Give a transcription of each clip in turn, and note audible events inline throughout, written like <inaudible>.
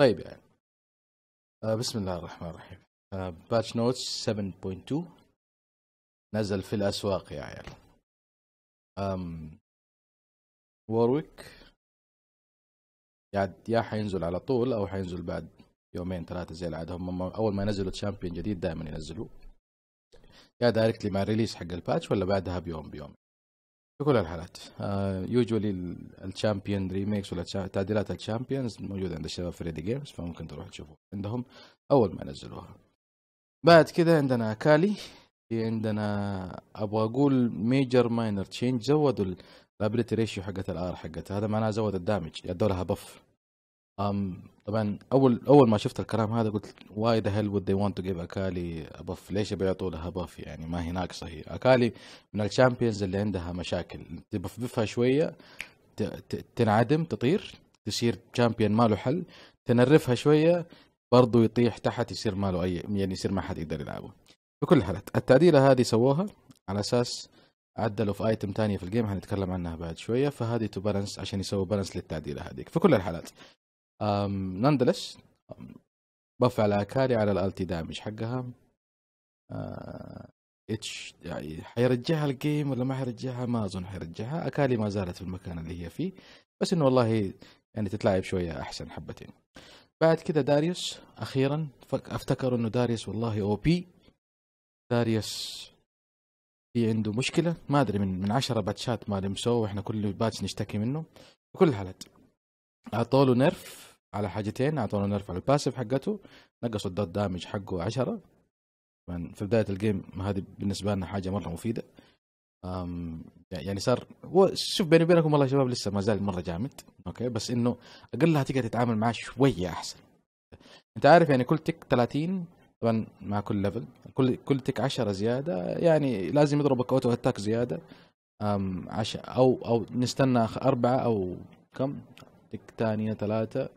طيب يعني آه بسم الله الرحمن الرحيم آه باتش نوتس 7.2 نزل في الاسواق يا عيال أم وورويك قاعد يا حينزل على طول او حينزل بعد يومين ثلاثه زي العاده هم اول ما نزلوا تشامبيون جديد دائما ينزلوه يا دايركتلي مع الريليس حق الباتش ولا بعدها بيوم بيوم في كل الحالات يوجولي الشامبيون ريميكس ولا تعديلات الشامبيونز موجوده عند الشباب في ريدي جيمز فممكن تروح تشوفوها عندهم اول ما ينزلوها بعد كذا عندنا كالي في عندنا ابغى اقول ميجر ماينر تشينج زودوا الابيلتي ريشيو حقت الار حقتها هذا معناه زود الدامج ادوا لها بف أم طبعا اول اول ما شفت الكلام هذا قلت واي ذا ود would they تو جيف اكالي ابف ليش بيعطوا لها بف يعني ما هي ناقصه هي اكالي من الشامبيونز اللي عندها مشاكل تبففها شويه تنعدم تطير تصير شامبيون ما له حل تنرفها شويه برضه يطيح تحت يصير ما له اي يعني يصير ما حد يقدر يلعبه بكل الحالات التعديله هذه سووها على اساس عدلوا في ايتم ثانيه في الجيم هنتكلم عنها بعد شويه فهذه تو بالانس عشان يسووا بالانس للتعديله هذيك في كل الحالات نندلس بفعل اكاري على الالتي دامج حقها أه، اتش يعني حيرجعها الجيم ولا ما حيرجعها ما اظن حيرجعها اكالي ما زالت في المكان اللي هي فيه بس انه والله يعني تتلاعب شويه احسن حبتين بعد كده داريوس اخيرا افتكر انه داريوس والله او بي داريوس في عنده مشكله ما ادري من من 10 باتشات ما لمسوه واحنا كل باتش نشتكي منه بكل حالات اعطوا له نيرف على حاجتين اعطونا نرفع الباسف حقته نقصوا الدوت دامج حقه 10 في بدايه الجيم هذه بالنسبه لنا حاجه مره مفيده يعني صار هو شوف بيني وبينكم والله يا شباب لسه ما زال مره جامد اوكي بس انه اقلها تقدر تتعامل معاه شويه احسن انت عارف يعني كل تك 30 طبعا مع كل ليفل كل كل تك 10 زياده يعني لازم يضربك اوتو اتاك زياده أم عش... او او نستنى اربعه او كم تك ثانيه ثلاثه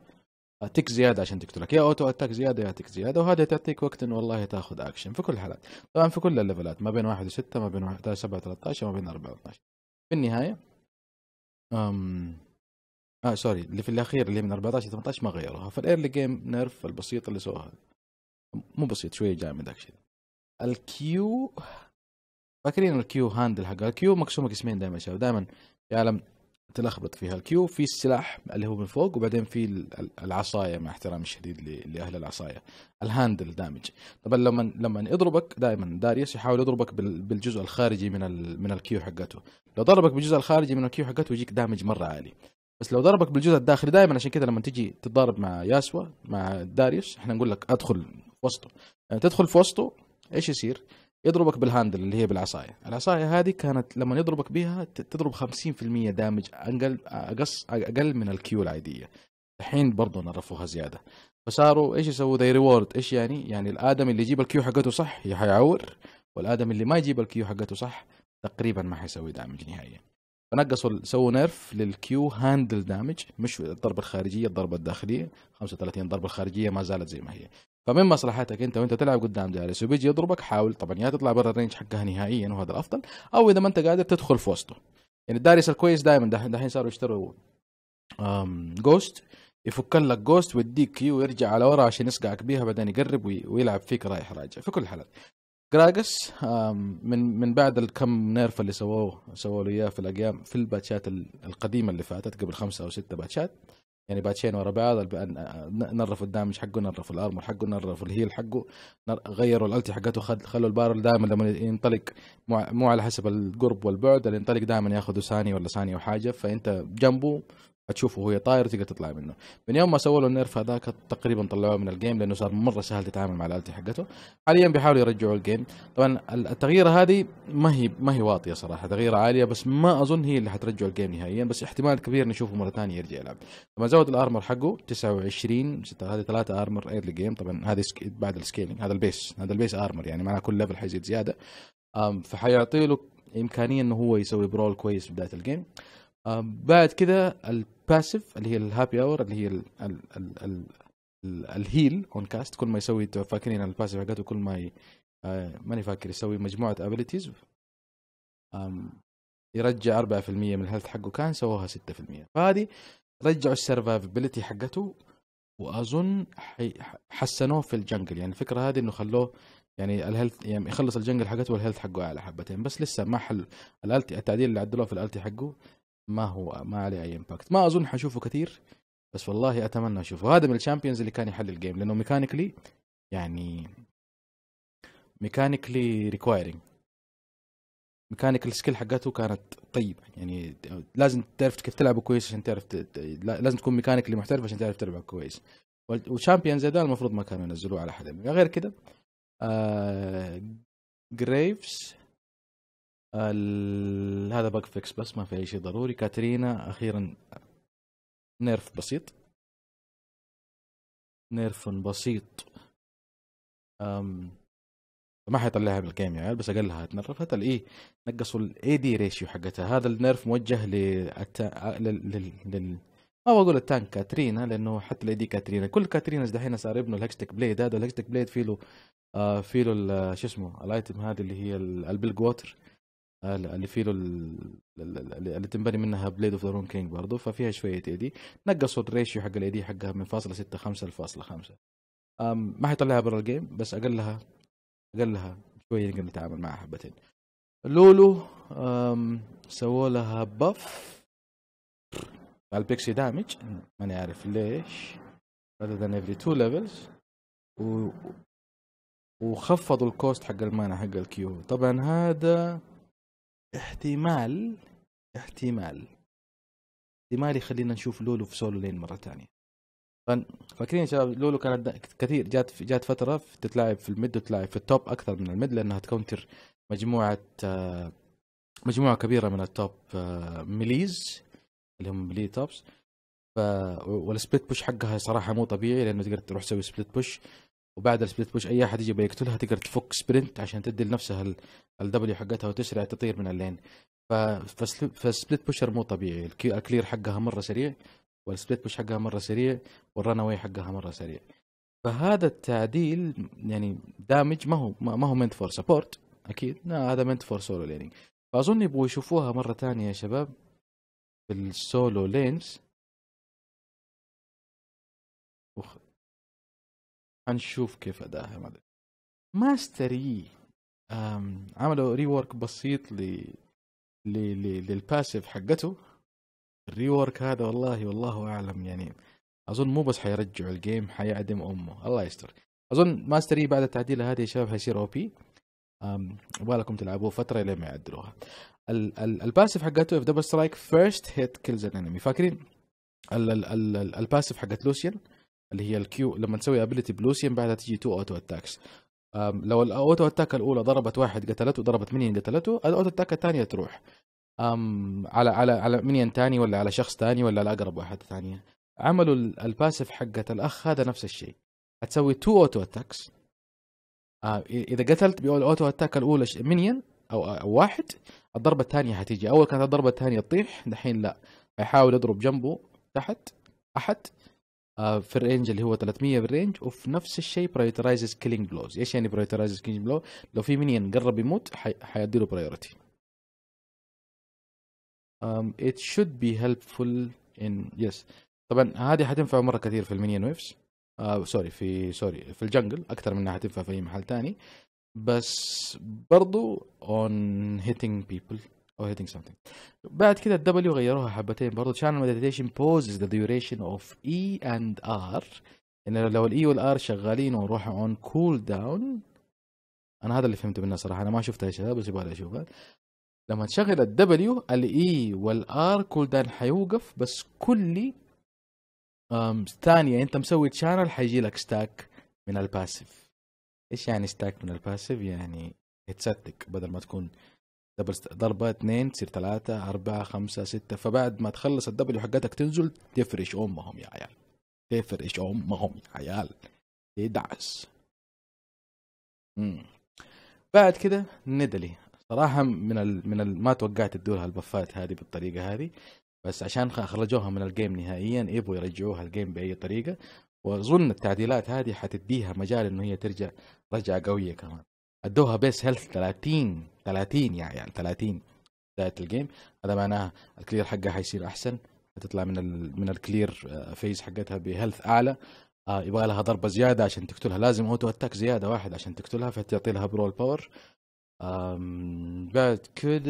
تك زياده عشان تقتلك يا اوتو اتاك زياده يا تك زياده وهذا تعطيك وقت انه والله تاخذ اكشن في كل الحالات طبعا في كل الليفلات ما بين 1 و6 ما بين 1 7 13 وما بين 4 12 في النهايه امم اه سوري اللي في الاخير اللي من 14 ل 18 ما غيروها فالايرلي جيم نيرف البسيط اللي سووها مو بسيط شويه جامد اكشن الكيو فاكرين الكيو هاندل حق الكيو مقسومه قسمين دائما شباب دائما في عالم تلخبط فيها الكيو في السلاح اللي هو من فوق وبعدين في العصايه مع احترامي الشديد لاهل العصايه الهاندل دامج طبعا لما لما يضربك دائما داريوس يحاول يضربك بالجزء الخارجي من من الكيو حقته لو ضربك بالجزء الخارجي من الكيو حقته يجيك دامج مره عالي بس لو ضربك بالجزء الداخلي دائما عشان كذا لما تجي تتضارب مع ياسوا مع داريوس احنا نقول لك ادخل في وسطه يعني تدخل في وسطه ايش يصير؟ يضربك بالهاندل اللي هي بالعصايه العصايه هذه كانت لما يضربك بها تضرب 50% دامج اقل اقص اقل من الكيو العاديه الحين برضه نرفوها زياده فصاروا ايش يسووا ذا ريورد ايش يعني يعني الادم اللي يجيب الكيو حقته صح حيعور والادم اللي ما يجيب الكيو حقته صح تقريبا ما حيسوي دامج نهائيا فنقصوا سووا نيرف للكيو هاندل دامج مش الضربه الخارجيه الضربه الداخليه 35 الضربه الخارجيه ما زالت زي ما هي فمن مصلحتك انت وانت تلعب قدام داريس وبيجي يضربك حاول طبعا يا تطلع برا الرينج حقها نهائيا وهذا الافضل او اذا ما انت قادر تدخل في وسطه يعني الدارس الكويس دائما دحين صاروا يشتروا جوست يفك لك جوست ويديك كيو ويرجع على ورا عشان يسقعك بيها بعدين يقرب ويلعب فيك رايح راجع في كل حالات جراجس من من بعد الكم نيرف اللي سووه سووا له اياه في الاجيام في الباتشات القديمه اللي فاتت قبل خمسة او ستة باتشات يعني باتشين ورا بعض نرف الدامج حقه نرف الارمر حقه نرف الهيل حقه غيروا الالتي حقته خلوا البارل دائما لما ينطلق مو على حسب القرب والبعد اللي ينطلق دائما ياخذ ثانيه ولا ثانيه وحاجه فانت جنبه تشوفه وهي طاير تقدر تطلع منه من يوم ما سووا له النيرف هذاك تقريبا طلعوه من الجيم لانه صار مره سهل تتعامل مع الالتي حقته حاليا بيحاولوا يرجعوا الجيم طبعا التغييره هذه ما هي ما هي واطيه صراحه تغييره عاليه بس ما اظن هي اللي حترجع الجيم نهائيا بس احتمال كبير نشوفه مره ثانيه يرجع يلعب طبعا زود الارمر حقه 29 6 هذه ثلاثه ارمر ايرلي جيم طبعا هذه بعد السكيلينج هذا البيس هذا البيس ارمر يعني معناه كل ليفل حيزيد زياده فحيعطي له امكانيه انه هو يسوي برول كويس في بدايه الجيم بعد كده الباسيف اللي هي الهابي اور اللي هي الهيل اون كاست كل ما يسوي فاكرين الباسيف حقته كل ما ي... آه، ماني فاكر يسوي مجموعه ابيلتيز يرجع 4% من الهيلث حقه كان سووها 6% فهذه رجعوا السرفايفبلتي حقته واظن حسنوه في الجنجل يعني الفكره هذه انه خلوه يعني الهيلث يعني يخلص الجنجل حقته والهيلث حقه اعلى حبتين بس لسه ما حل الالتي التعديل اللي عدلوه في الالتي حقه ما هو ما عليه اي امباكت ما اظن حشوفه كثير بس والله اتمنى اشوفه هذا من الشامبيونز اللي كان يحل الجيم لانه ميكانيكلي يعني ميكانيكلي ريكوايرنج ميكانيكال سكيل حقته كانت طيبه يعني لازم تعرف كيف تلعبه كويس عشان تعرف ت... لازم تكون ميكانيكلي محترف عشان تعرف تلعبه كويس وشامبيون زي ده المفروض ما كانوا ينزلوه على حدا غير كده آه... جريفز هذا بق فيكس بس ما في اي شيء ضروري كاترينا اخيرا نيرف بسيط نيرف بسيط أم ما حيطلعها بالكيمياء بس اقلها تنرفت الاي نقصوا الاي دي ريشيو حقتها هذا النيرف موجه للت... لل... لل... لل... ما بقول التانك كاترينا لانه حتى الاي دي كاترينا كل كاترينا دحين صار ابنه الهكستيك بليد هذا الهكستيك بليد فيه له آه فيه له شو اسمه الايتم هذه اللي هي البلج ووتر اللي فيه له اللي تنبني منها بليد اوف ذا رون كينج برضه ففيها شويه اي دي نقصوا الريشيو حق الاي دي حقها من فاصله 6 5 لفاصله 5 ما حيطلعها برا الجيم بس اقلها اقلها شويه نقدر نتعامل معها حبتين لولو سووا لها بف على البيكسي دامج ماني عارف ليش هذا than every تو ليفلز وخفضوا الكوست حق المانا حق الكيو طبعا هذا احتمال احتمال احتمال يخلينا نشوف لولو في سولو لين مره ثانيه فاكرين يا شباب لولو كانت كثير جات جات فتره في تتلاعب في الميد وتلاعب في التوب اكثر من الميد لانها تكونتر مجموعه مجموعه كبيره من التوب ميليز اللي هم ميلي توبس ف والسبليت بوش حقها صراحه مو طبيعي لانه تقدر تروح تسوي سبليت بوش وبعد السبليت بوش اي احد يجي بيقتلها تقدر تفك سبرنت عشان تدي لنفسها الدبليو حقتها وتسرع تطير من اللين فالسبليت بوشر مو طبيعي الكلير حقها مره سريع والسبليت بوش حقها مره سريع والرن اواي حقها مره سريع فهذا التعديل يعني دامج ما هو ما هو منت فور سبورت اكيد لا هذا منت فور سولو لينينج فاظن يبغوا يشوفوها مره ثانيه يا شباب في السولو لينز هنشوف كيف اداها ما ادري ماستري عملوا ريورك بسيط ل للباسيف حقته الريورك هذا والله والله اعلم يعني اظن مو بس حيرجعوا الجيم حيعدم امه الله يستر اظن ماستري بعد التعديله هذه يا شباب حيصير او بي يبغالكم تلعبوه فتره لين ما يعدلوها الباسيف حقته في دبل سترايك فيرست هيت كيلز ان انمي فاكرين الباسيف حقت لوسيان اللي هي الكيو لما تسوي ابيلتي بلوسيان بعدها تجي تو اوتو اتاكس لو الاوتو اتاك الاولى ضربت واحد قتلته ضربت منين قتلته الاوتو اتاك الثانيه تروح أم على على على منين ثاني ولا على شخص ثاني ولا على اقرب واحد ثانيه عملوا الباسف حقت الاخ هذا نفس الشيء هتسوي تو اوتو اتاكس اذا قتلت بالاوتو اتاك الاولى منين او, أو واحد الضربه الثانيه حتيجي اول كانت الضربه الثانيه تطيح دحين لا يحاول يضرب جنبه تحت احد آه، في الرينج اللي هو 300 بالرينج وفي نفس الشيء برايورتايزز كيلينج بلوز ايش يعني برايورتايزز كيلينج بلو لو في مينيون قرب يموت حيدي له برايورتي um, it should be helpful in yes طبعا هذه حتنفع مره كثير في المينيون ويفز سوري سوري في سوري في الجنجل اكثر منها حتنفع في اي محل ثاني بس برضو on hitting people او هيتنج سمثينج بعد كده الدبليو غيروها حبتين برضه channel meditation poses the duration of E and R ان لو الاي e والار شغالين وروحوا اون كول داون انا هذا اللي فهمته منها صراحه انا ما شفتها يا شباب بس يبغى اشوفها لما تشغل الدبليو الاي والار كول داون حيوقف بس كل ثانيه انت مسوي تشانل حيجي لك ستاك من الباسيف ايش يعني ستاك من الباسيف يعني تستك بدل ما تكون دبل ضربة اثنين تصير ثلاثة أربعة خمسة ستة فبعد ما تخلص الدبل حقتك تنزل تفرش أمهم يا عيال تفرش أمهم يا عيال تدعس بعد كده ندلي صراحة من ال... من ال... ما توقعت تدورها البفات هذه بالطريقة هذه بس عشان خرجوها من الجيم نهائيا يبغوا يرجعوها الجيم بأي طريقة واظن التعديلات هذه حتديها مجال انه هي ترجع رجعه قويه كمان ادوها بيس هيلث 30 30 يعني 30 يعني بدايه الجيم هذا معناها الكلير حقها حيصير احسن هتطلع من الـ من الكلير فيز آه، حقتها بهيلث اعلى آه يبغى لها ضربه زياده عشان تقتلها لازم اوتو اتاك زياده واحد عشان تقتلها فتعطي لها برول باور بعد كده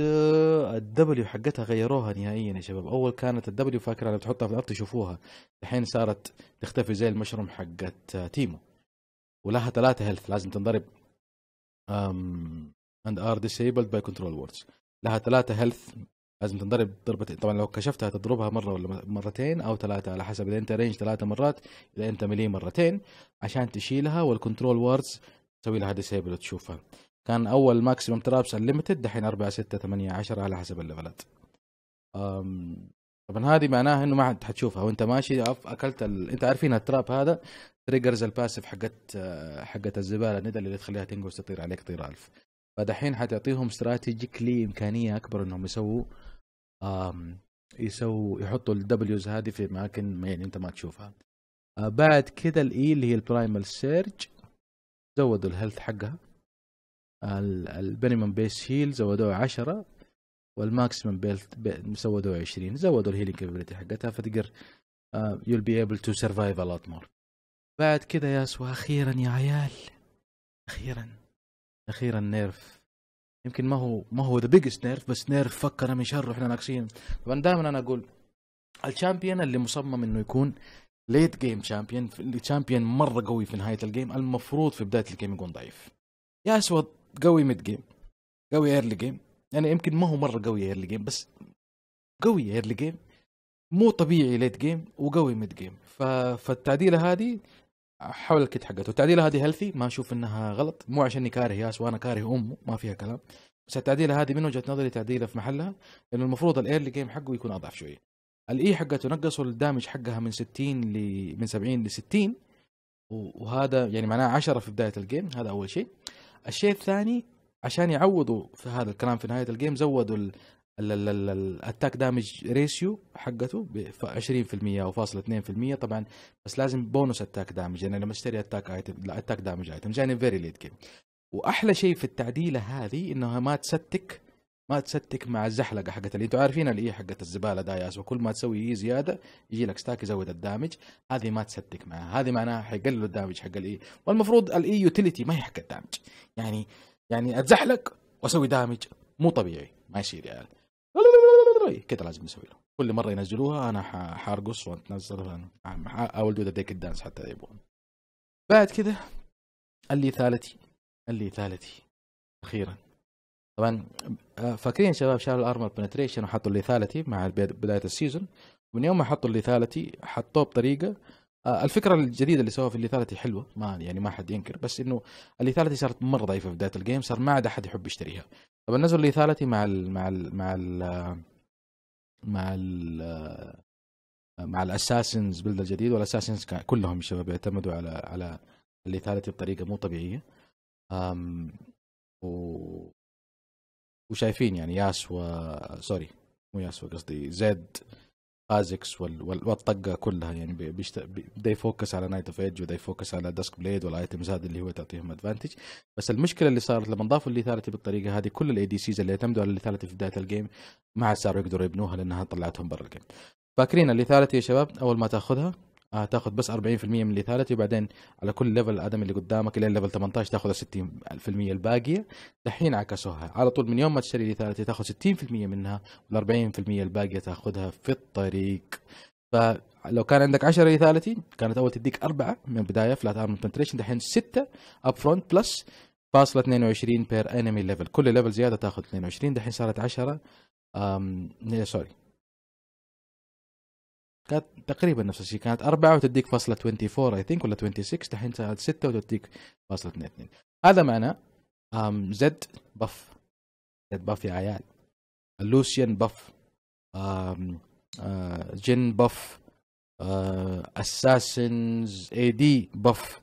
الدبليو حقتها غيروها نهائيا يا شباب اول كانت الدبليو فاكرة لو تحطها في الارض تشوفوها الحين صارت تختفي زي المشروم حقت تيمو ولها ثلاثة هيلث لازم تنضرب اند ار ديسيبلد باي كنترول ووردز لها ثلاثه هيلث لازم تنضرب ضربة طبعا لو كشفتها تضربها مره ولا مرتين او ثلاثه على حسب اذا انت رينج ثلاثه مرات اذا انت ملي مرتين عشان تشيلها والكنترول ووردز تسوي لها ديسيبل وتشوفها كان اول ماكسيموم ترابس انليمتد دحين 4 6 8 10 على حسب الليفلات um, طبعا هذه معناها انه ما حد حتشوفها وانت ماشي اكلت ال... انت عارفين التراب هذا تريجرز الباسف حقت حقت الزباله ندى اللي تخليها تنقص تطير عليك طير الف فدحين حتعطيهم استراتيجيكلي امكانيه اكبر انهم يسووا يسووا يحطوا الدبليوز هذه في اماكن يعني انت ما تشوفها آه، بعد كذا الاي e اللي هي البرايمال سيرج زودوا الهيلث حقها البينيمم بيس هيل زودوه 10 والماكسيمم بيلت زودوه 20 زودوا الهيلينج كابيلتي حقتها فتقدر يو بي ايبل تو سرفايف ا لوت مور بعد كده يا يسوع اخيرا يا عيال اخيرا اخيرا نيرف يمكن ما هو ما هو ذا بيجست نيرف بس نيرف فكنا من شره احنا ناقصين طبعا دائما انا اقول الشامبيون اللي مصمم انه يكون ليت جيم شامبيون الشامبيون مره قوي في نهايه الجيم المفروض في بدايه الجيم يكون ضعيف يا اسود قوي ميد جيم قوي ايرلي جيم يعني يمكن ما هو مره قوي ايرلي جيم بس قوي ايرلي جيم مو طبيعي ليت جيم وقوي ميد جيم فالتعديله هذه حول الكت حقته التعديله هذه هيلثي ما اشوف انها غلط مو عشان كاره ياس وانا كاره امه ما فيها كلام بس التعديله هذه من وجهه نظري تعديله في محلها لانه المفروض الايرلي جيم حقه يكون اضعف شويه الاي e حقته نقصوا الدامج حقها من 60 ل من 70 ل 60 وهذا يعني معناه 10 في بدايه الجيم هذا اول شيء الشيء الثاني عشان يعوضوا في هذا الكلام في نهايه الجيم زودوا الاتاك دامج ريشيو حقته ب 20% او فاصل 2% طبعا بس لازم بونس اتاك دامج يعني لما اشتري اتاك ايتم اتاك دامج ايتم جاني فيري ليت جيم واحلى شيء في التعديله هذه انها ما تستك ما تستك مع الزحلقه حقت اللي انتم عارفين اللي هي حقت الزباله داياس وكل ما تسوي اي e زياده يجي لك ستاك يزود الدامج هذه ما تستك معها هذه معناها حيقللوا الدامج حق الاي e. والمفروض الاي يوتيليتي e ما هي حق الدامج يعني يعني اتزحلق واسوي دامج مو طبيعي ما يصير يعني كده لازم نسوي له كل مره ينزلوها انا حارقص وانتنزل اول ذا اديك الدانس حتى يبون بعد كده اللي ثالثي اللي ثالثي اخيرا طبعا آه، فاكرين شباب شالوا الارمر بنتريشن وحطوا اللي ثالثي مع بدايه السيزون من يوم ما حطوا اللي ثالثي حطوه بطريقه آه، الفكره الجديده اللي سووها في الليثالتي حلوه ما يعني ما حد ينكر بس انه الليثالتي صارت مره ضعيفه في بدايه الجيم صار ما عاد احد يحب يشتريها طبعا نزل الليثالتي مع الـ مع الـ مع الـ مع الـ مع الاساسنز بلد الجديد والاساسنز كلهم الشباب يعتمدوا على على الليثالتي بطريقه مو طبيعيه أم و وشايفين يعني ياسوا سوري مو ياسوا قصدي زد ازكس والطقه كلها يعني بيشت... بي فوكس على نايت اوف ايدج وداي فوكس على داسك بليد والايتمز هذه اللي هو تعطيهم ادفانتج بس المشكله اللي صارت لما ضافوا الليثالتي بالطريقه هذه كل الاي دي سيز اللي اعتمدوا على الليثالتي في بدايه الجيم ما عاد صاروا يقدروا يبنوها لانها طلعتهم برا الجيم فاكرين الليثالتي يا شباب اول ما تاخذها تاخذ بس 40% من الليثاليتي وبعدين على كل ليفل الادمي اللي قدامك الى ليفل 18 تاخذ 60% الباقيه دحين عكسوها على طول من يوم ما تشتري ليثاليتي تاخذ 60% منها وال 40% الباقيه تاخذها في الطريق فلو كان عندك 10 ليثاليتي كانت اول تديك اربعه من البدايه فلات ارم بنتريشن دحين سته اب فرونت بلس فاصلة 22 بير انمي ليفل كل ليفل زياده تاخذ 22 دحين صارت 10 أم... سوري كانت تقريبا نفس الشيء كانت أربعة وتديك فاصلة 24 اي ثينك ولا 26 الحين صارت 6 وتديك فاصلة 22 هذا معناه زد بف زد بف يا عيال لوسيان بف جن بف اساسنز اي دي بف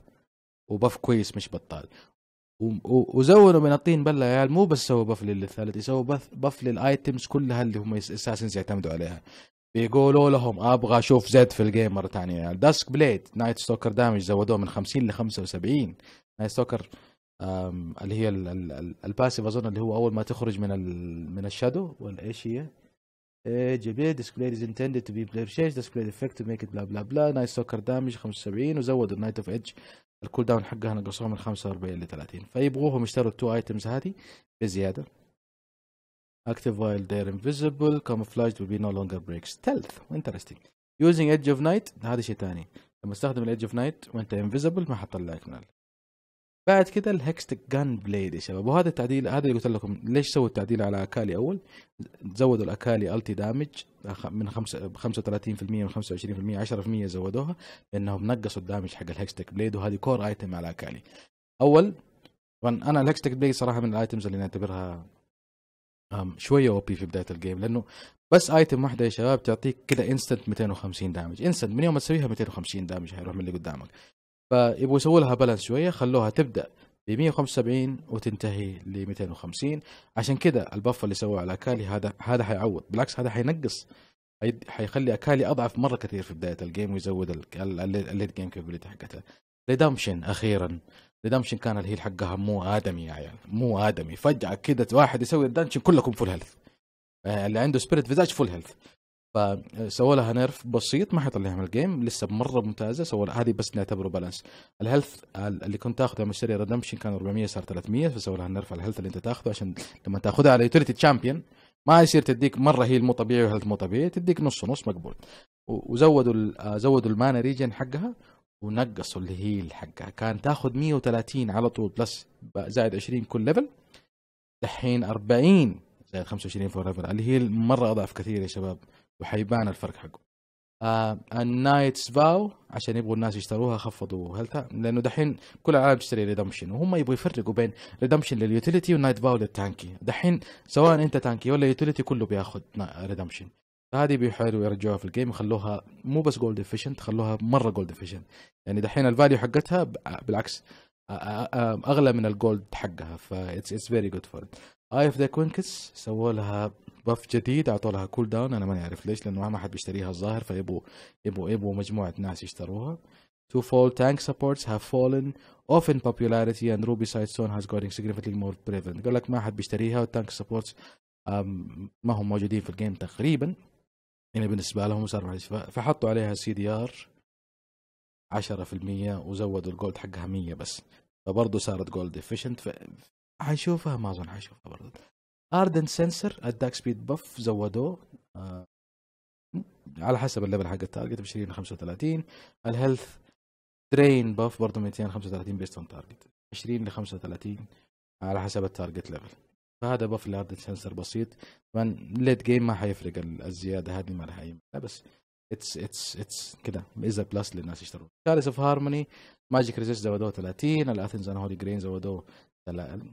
وبف كويس مش بطال وزودوا من الطين بله يا عيال مو بس سووا بف للثالث يسووا بف, بف للايتمز كلها اللي هم اساسنز يعتمدوا عليها بيقولوا لهم ابغى اشوف زد في الجيم مره ثانيه يعني داسك بليد نايت ستوكر دامج زودوه من 50 ل 75 نايت ستوكر اللي هي الباسيف اظن اللي هو اول ما تخرج من من الشادو ولا ايش هي؟ جي ديسبلاي از انتندد تو بي بلاي شيش ديسبلاي افكت تو ميك ات بلا بلا بلا نايت ستوكر دامج 75 وزودوا النايت اوف ايدج الكول داون حقها نقصوها من 45 ل 30 فيبغوهم يشتروا التو ايتمز هذه بزياده active while they're invisible camouflaged will be no longer break stealth interesting using edge of night هذا شيء ثاني لما استخدم الايدج اوف نايت وانت انفيزبل ما حطلعك من بعد كده الهكست جان بليد يا شباب وهذا التعديل هذا اللي قلت لكم ليش سووا التعديل على اكالي اول زودوا الاكالي التي دامج من 35% من 25% 10% زودوها لانهم نقصوا الدامج حق الهكستك بليد وهذه كور ايتم على اكالي اول انا الهكستك بليد صراحه من الايتمز اللي نعتبرها شويه او بي في بدايه الجيم لانه بس ايتم واحده يا شباب تعطيك كذا انستنت 250 دامج انستنت من يوم ما تسويها 250 دامج حيروح من اللي قدامك فيبغوا يسووا لها بالانس شويه خلوها تبدا ب 175 وتنتهي ل 250 عشان كذا البف اللي سووه على اكالي هذا هذا حيعوض بالعكس هذا حينقص حيخلي اكالي اضعف مره كثير في بدايه الجيم ويزود الليد جيم كابيلتي حقتها ريدمشن اخيرا ريدمشن كان الهيل حقها مو ادمي يا عيال مو ادمي فجاه كده واحد يسوي ريدمشن كلكم فول هيلث آه، اللي عنده سبيريت فيزاج فول هيلث فسووا لها نيرف بسيط ما حيطلعها من الجيم لسه مره ممتازه سووا هذه بس نعتبره بالانس الهيلث اللي كنت تاخذه من سيري ريدمشن كان 400 صار 300 فسووا لها نيرف على الهيلث اللي انت تاخذه عشان لما تاخذها على يوتيليتي تشامبيون ما يصير تديك مره هي مو طبيعي وهيلث مو طبيعي تديك نص نص مقبول وزودوا آه، زودوا المانا ريجن حقها ونقصوا الهيل حقها كان تاخذ 130 على طول بلس زائد 20 كل ليفل دحين 40 زائد 25 فور ليفل الهيل مره اضعف كثير يا شباب وحيبان الفرق حقه آه النايتس فاو عشان يبغوا الناس يشتروها خفضوا هلتا لانه دحين كل العالم تشتري ريدمشن وهم يبغوا يفرقوا بين ريدمشن لليوتيليتي والنايت فاو للتانكي دحين سواء انت تانكي ولا يوتيليتي كله بياخذ ريدمشن هذه بيحاولوا يرجعوها في الجيم يخلوها مو بس جولد افشنت خلوها مره جولد افشنت يعني دحين الفاليو حقتها بالعكس اغلى من الجولد حقها فاتس اتس فيري جود فور اي اوف ذا كوينكس سووا لها باف جديد اعطوا لها كول داون انا ماني عارف ليش لانه ما حد بيشتريها الظاهر فيبوا يبوا يبوا مجموعه ناس يشتروها فول تانك سبورتس هاف فولن اوف ان بوبيلاريتي اند روبي سايد ستون هاز gotten significantly مور بريفنت يقول لك ما حد بيشتريها والتانك سبورتس ما هم موجودين في الجيم تقريبا يعني بالنسبه لهم صار معلش فحطوا عليها سي دي ار 10% وزودوا الجولد حقها 100 بس فبرضه صارت جولد افيشنت حنشوفها ما اظن حنشوفها برضه اردن سنسر اداك سبيد بف زودوه آه، على حسب الليفل حق التارجت ب 20 35 الهيلث درين باف برضه 235 بيست اون تارجت 20 ل 35 على حسب التارجت ليفل فهذا بفل هذا السنسر بسيط طبعا ليت جيم ما حيفرق الزياده هذه ما لها اي بس اتس اتس اتس كده از بلس للناس يشتروا كارث اوف هارموني ماجيك ريزيست زودوه 30 الاثنز ان هولي جرين زودوه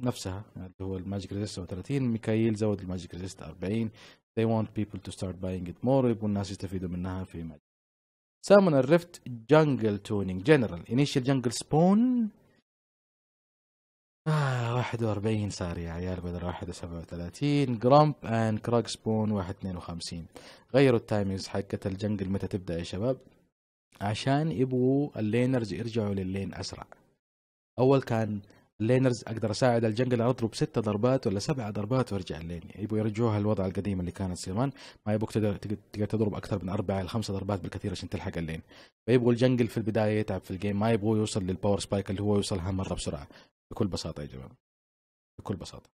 نفسها اللي هو الماجيك ريزيست 30 ميكايل زود الماجيك ريزيست 40 they want people to start buying it more يبغوا الناس يستفيدوا منها في ماجيك سامون الريفت جنجل تونينج جنرال انيشال جنجل سبون آه، واحد 41 صار يا عيال بدل وثلاثين جرامب اند كراك سبون 152 غيروا التايمز حقه الجنجل متى تبدا يا شباب عشان يبغوا اللينرز يرجعوا لللين اسرع اول كان اللينرز اقدر اساعد الجنجل اضرب ست ضربات ولا سبع ضربات وارجع اللين يبغوا يرجعوها الوضع القديم اللي كانت زمان ما يبغوك تقدر تضرب اكثر من اربعة الى خمسه ضربات بالكثير عشان تلحق اللين فيبغوا الجنجل في البدايه يتعب في الجيم ما يبغوا يوصل للباور سبايك اللي هو يوصلها مره بسرعه بكل بساطه يا جماعه بكل بساطه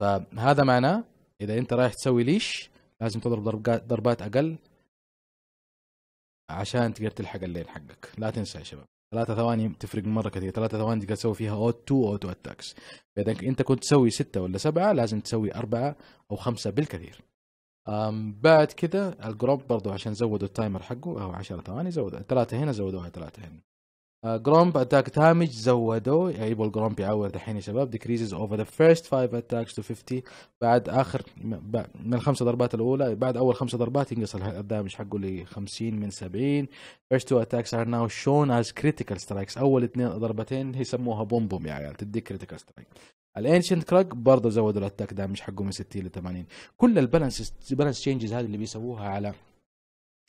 فهذا معناه اذا انت رايح تسوي ليش لازم تضرب ضربات اقل عشان تقدر تلحق الليل حقك لا تنسى يا شباب ثلاثة ثواني تفرق مره كثير ثلاثة ثواني تقدر تسوي فيها اوت 2 اوت تو اتاكس فاذا انت كنت تسوي ستة ولا سبعة لازم تسوي أربعة او خمسة بالكثير بعد كذا الجروب برضو عشان زودوا التايمر حقه او 10 ثواني زودوا ثلاثة هنا زودوها ثلاثة هنا جرومب اتاك دامج زودوه يبغوا الجرومب يعوض الحين يا شباب ديكريزز over ذا فيرست 5 اتاكس تو 50 بعد اخر من الخمسه ضربات الاولى بعد اول خمسه ضربات ينقص الدامج حقه ل 50 من 70 فيرست تو اتاكس ار ناو شون از كريتيكال سترايكس اول اثنين ضربتين يسموها بوم بوم يا يعني عيال تديك كريتيكال سترايك الانشنت كراك برضه زودوا الاتاك دامج حقه من 60 ل 80 كل البالانس بالانس تشينجز هذه اللي بيسووها على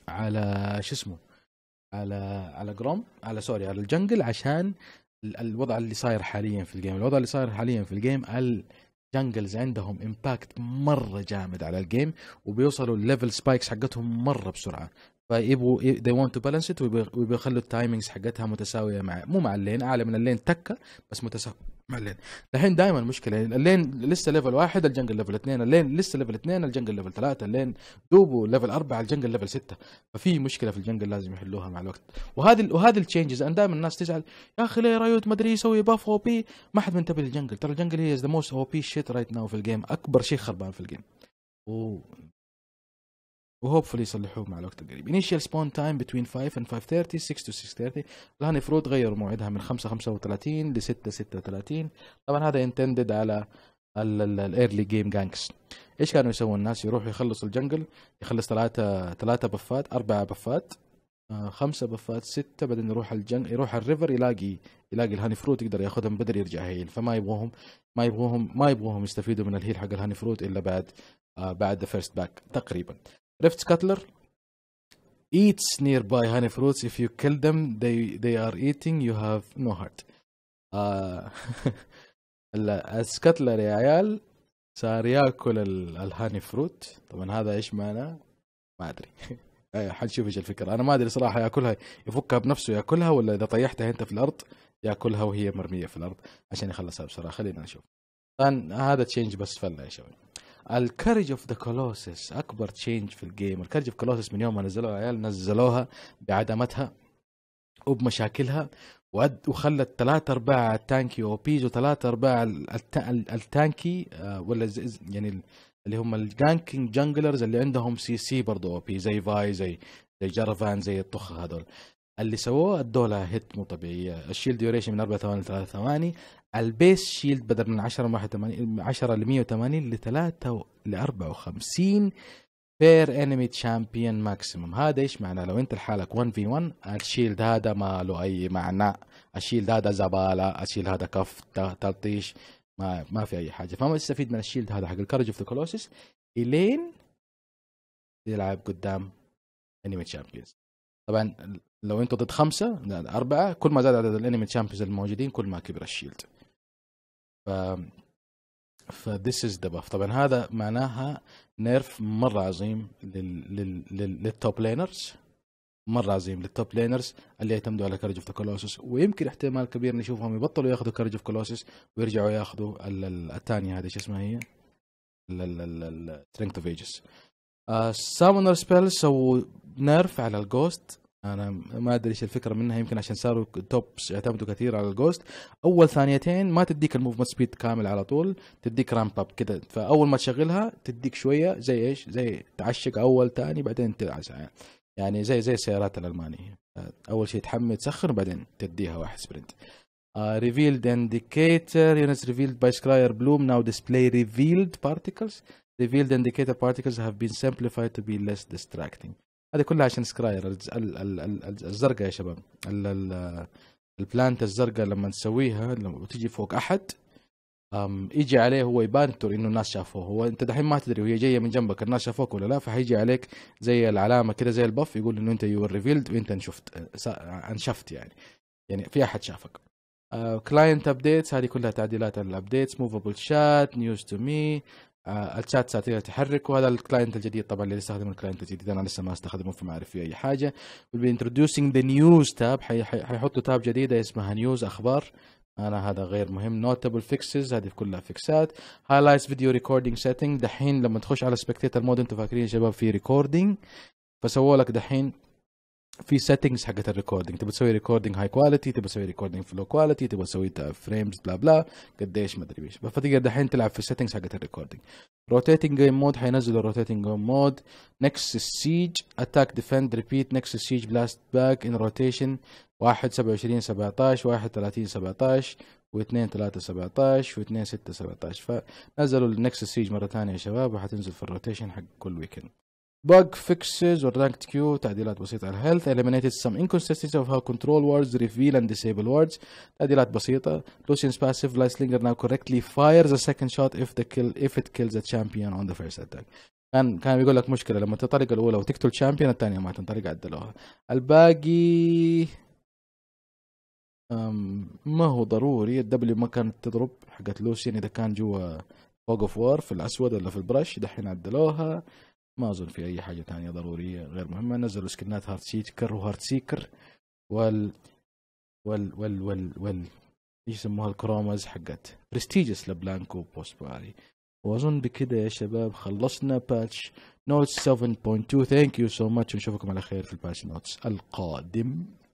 على شو اسمه على على جروم على سوري على الجنجل عشان الوضع اللي صاير حاليا في الجيم الوضع اللي صاير حاليا في الجيم الجنجلز عندهم امباكت مره جامد على الجيم وبيوصلوا الليفل سبايكس حقتهم مره بسرعه فيبغوا they want to balance it ويبغوا يخلوا التايمينجز حقتها متساويه مع مو مع اللين اعلى من اللين تكه بس متساويه مع اللين الحين دائما مشكله اللين لسه ليفل واحد الجنجل ليفل اثنين اللين لسه ليفل اثنين الجنجل ليفل ثلاثه اللين دوبوا ليفل اربعه الجنجل ليفل سته ففي مشكله في الجنجل لازم يحلوها مع الوقت وهذه وهذه التشينجز انا دائما الناس تزعل يا اخي ليه رايوت ما ادري يسوي باف او بي ما حد منتبه للجنجل ترى الجنجل هي ذا موست او بي شيت رايت ناو في الجيم اكبر شيء خربان في الجيم وهوبفلي يصلحوه مع الوقت القريب انيشال سبون تايم بتوين 5 اند 5:30 6 تو 6:30 الان المفروض غيروا موعدها من 5 35 ل 6 36 طبعا هذا انتندد على الايرلي جيم جانكس ايش كانوا يسوون الناس يروحوا يخلصوا الجنجل يخلص ثلاثة ثلاثة بفات أربعة بفات آه، خمسة بفات ستة بعدين يروح الجن يروح الريفر يلاقي يلاقي الهاني فروت يقدر ياخذهم بدري يرجع هيل فما يبغوهم ما يبغوهم ما يبغوهم يستفيدوا من الهيل حق الهاني فروت الا بعد آه، بعد ذا فيرست باك تقريبا ريفت كاتلر eats nearby honey fruits if you kill them they they are eating you have no heart هلا uh, <laughs> سكتلر يا عيال صار ياكل الهاني فروت طبعا هذا ايش معناه ما ادري <laughs> حنشوف ايش الفكره انا ما ادري صراحه ياكلها يفكها بنفسه ياكلها ولا اذا طيحتها انت في الارض ياكلها وهي مرميه في الارض عشان يخلصها بسرعه خلينا نشوف طبعا هذا تشينج بس فله يا شباب الكارج اوف ذا كولوسس اكبر تشينج في الجيم الكارج اوف كولوسس من يوم ما نزلوها عيال نزلوها بعدمتها وبمشاكلها وخلت ثلاث ارباع التانكي او بيز وثلاث ارباع التانكي آه، ولا يعني اللي هم الجانكينج جانجلرز اللي عندهم سي سي برضه او بي زي فاي زي زي جرفان زي الطخ هذول اللي سووه ادوا هيت مو طبيعيه الشيلد ديوريشن من 4 ثواني ل 3 ثواني البيس شيلد بدل من 10 من 81 10 ل 180 ل 3 ل 54 بير انمي تشامبيون ماكسيموم هذا ايش معناه لو انت لحالك 1 في 1 الشيلد هذا ما له اي معنى الشيلد هذا زباله الشيلد هذا كف تلطيش ما ما في اي حاجه فما تستفيد من الشيلد هذا حق الكارج اوف ذا كولوسس الين يلعب قدام انمي تشامبيونز طبعا لو انتوا ضد خمسه اربعه كل ما زاد عدد الانمي تشامبيونز الموجودين كل ما كبر الشيلد ف فذس از ذا باف طبعا هذا معناها نيرف مره عظيم لل... لل... لل... للتوب لينرز مره عظيم للتوب لينرز اللي يعتمدوا على كارج اوف كولوسس ويمكن احتمال كبير نشوفهم يبطلوا ياخذوا كارج اوف كولوسس ويرجعوا ياخذوا الثانيه هذه شو اسمها هي؟ سترينث اوف ايجز سامونر سبيل سووا نيرف على الجوست انا ما ادري ايش الفكره منها يمكن عشان صاروا توبس يعتمدوا كثير على الجوست اول ثانيتين ما تديك الموفمنت سبيد كامل على طول تديك رامب اب كده فاول ما تشغلها تديك شويه زي ايش زي تعشق اول ثاني بعدين تدعس يعني زي زي السيارات الالمانيه اول شيء تحمي تسخن بعدين تديها واحد سبرنت ريفيلد انديكيتر يونس ريفيلد باي سكراير بلوم ناو ديسبلاي ريفيلد بارتيكلز ريفيلد انديكيتر بارتيكلز هاف بين سمبليفايد تو بي ليس ديستراكتنج هذه كلها عشان سكراير الزرقاء يا شباب البلانت الزرقاء لما تسويها وتجي فوق احد يجي عليه هو يبان انه الناس شافوه هو انت دحين ما تدري وهي جايه من جنبك الناس شافوك ولا لا فهيجي عليك زي العلامه كده زي البف يقول انه انت يو ريفيلد وانت انشفت أه، انشفت يعني يعني في احد شافك كلاينت أه، ابديتس هذه كلها تعديلات على الابديتس موفابل شات نيوز تو مي آه، الشات ساعتين تحرك وهذا الكلاينت الجديد طبعا اللي يستخدم الكلاينت الجديد انا لسه ما استخدمه فما اعرف فيه اي حاجه introducing the news تاب حيحطوا تاب جديده اسمها نيوز اخبار انا هذا غير مهم نوتبل فيكسز هذه كلها فيكسات هايلايتس فيديو ريكوردينج سيتنج دحين لما تخش على سبكتيتر مود انتم فاكرين يا شباب في ريكوردينج فسووا لك دحين في سيتنجز حقت الريكوردنج تبغى تسوي ريكوردنج هاي كواليتي تبغى تسوي ريكوردنج في لو كواليتي تبغى تسوي فريمز بلا بلا قديش ما ادري ايش فتقدر دحين تلعب في السيتنجز حقت الريكوردنج روتيتنج جيم مود حينزلوا روتيتنج جيم مود نكس سيج اتاك ديفند ريبيت نكس سيج بلاست باك ان روتيشن 1 27 17 1 30 17 و2 3 17 و2 6 17 فنزلوا النكس سيج مره ثانيه يا شباب وحتنزل في الروتيشن حق كل ويكند bug fixes ranked queue تعديلات بسيطة على health eliminated some inconsistencies of how control words reveal and disable words تعديلات بسيطة Lucian's passive slinger now correctly fires a second shot if the kill if it kills a champion on the first attack كان كان بيقول لك مشكلة لما تنطلق الأولى وتقتل شامبيون الثانية ما تنطلق عدلوها الباقي ما هو ضروري الدبليو ما كانت تضرب حقت لوسين إذا كان جوا فوق اوف وار في الأسود ولا في البرش دحين عدلوها ما اظن في اي حاجه ثانيه ضروريه غير مهمه نزلوا سكنات هارت سيكر وهارت سيكر وال وال وال وال وال يسموها الكرومز حقت برستيجس لبلانكو بوست باري واظن بكده يا شباب خلصنا باتش نوتس 7.2 ثانك يو سو ماتش ونشوفكم على خير في الباتش نوتس القادم